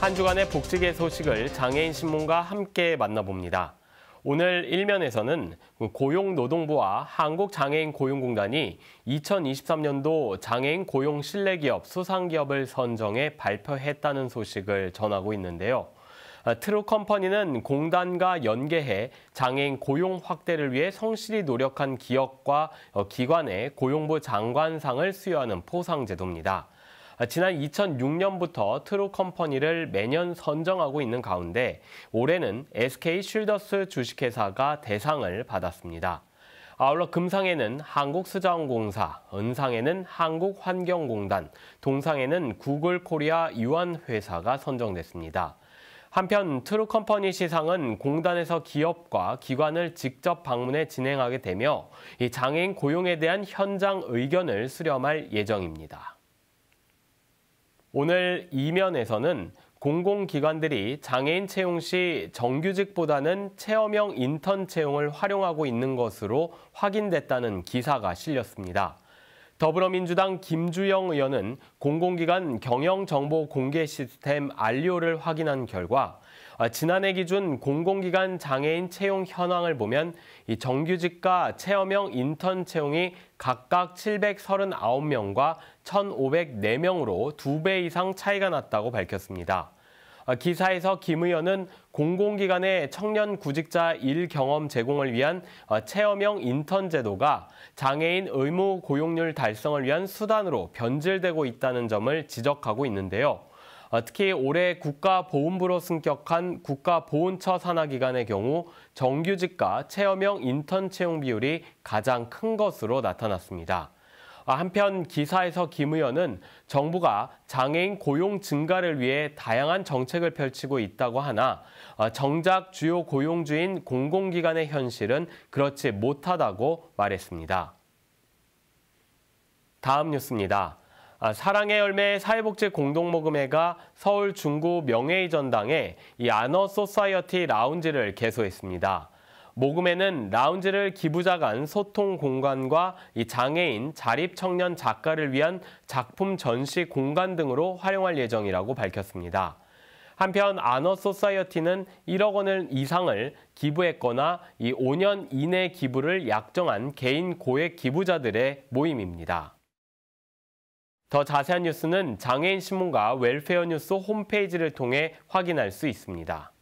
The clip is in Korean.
한 주간의 복지계 소식을 장애인 신문과 함께 만나봅니다. 오늘 1면에서는 고용노동부와 한국장애인고용공단이 2023년도 장애인 고용 신뢰기업 수상기업을 선정해 발표했다는 소식을 전하고 있는데요. 아, 트루컴퍼니는 공단과 연계해 장애인 고용 확대를 위해 성실히 노력한 기업과 어, 기관에 고용부 장관상을 수여하는 포상 제도입니다. 아, 지난 2006년부터 트루 컴퍼니를 매년 선정하고 있는 가운데 올해는 SK 쉴더스 주식회사가 대상을 받았습니다. 아울러 금상에는 한국수자원공사, 은상에는 한국환경공단, 동상에는 구글코리아 유한회사가 선정됐습니다. 한편 트루컴퍼니 시상은 공단에서 기업과 기관을 직접 방문해 진행하게 되며 장애인 고용에 대한 현장 의견을 수렴할 예정입니다. 오늘 이면에서는 공공기관들이 장애인 채용 시 정규직보다는 체험형 인턴 채용을 활용하고 있는 것으로 확인됐다는 기사가 실렸습니다. 더불어민주당 김주영 의원은 공공기관 경영정보 공개 시스템 안료를 확인한 결과 어, 지난해 기준 공공기관 장애인 채용 현황을 보면 정규직과 체험형 인턴 채용이 각각 739명과 1,504명으로 두 배 이상 차이가 났다고 밝혔습니다. 아, 기사에서 김 의원은 공공기관의 청년 구직자 일 경험 제공을 위한 어, 체험형 인턴 제도가 장애인 의무 고용률 달성을 위한 수단으로 변질되고 있다는 점을 지적하고 있는데요. 어, 특히 올해 국가보훈부로 승격한 국가보훈처 산하기관의 경우 정규직과 체험형 인턴 채용 비율이 가장 큰 것으로 나타났습니다. 한편 기사에서 김 의원은 정부가 장애인 고용 증가를 위해 다양한 정책을 펼치고 있다고 하나 어, 정작 주요 고용주인 공공기관의 현실은 그렇지 못하다고 말했습니다. 다음 뉴스입니다. 아, 사랑의 열매 사회복지 공동모금회가 서울 중구 명예의 전당에 이 아너 소사이어티 라운지를 개소했습니다. 모금에는 라운지를 기부자 간 소통 공간과 이 장애인, 자립 청년 작가를 위한 작품 전시 공간 등으로 활용할 예정이라고 밝혔습니다. 한편 아너 소사이어티는 1억 원 이상을 기부했거나 이 5년 이내 기부를 약정한 개인 고액 기부자들의 모임입니다. 더 자세한 뉴스는 장애인 신문과 웰페어 뉴스 홈페이지를 통해 확인할 수 있습니다.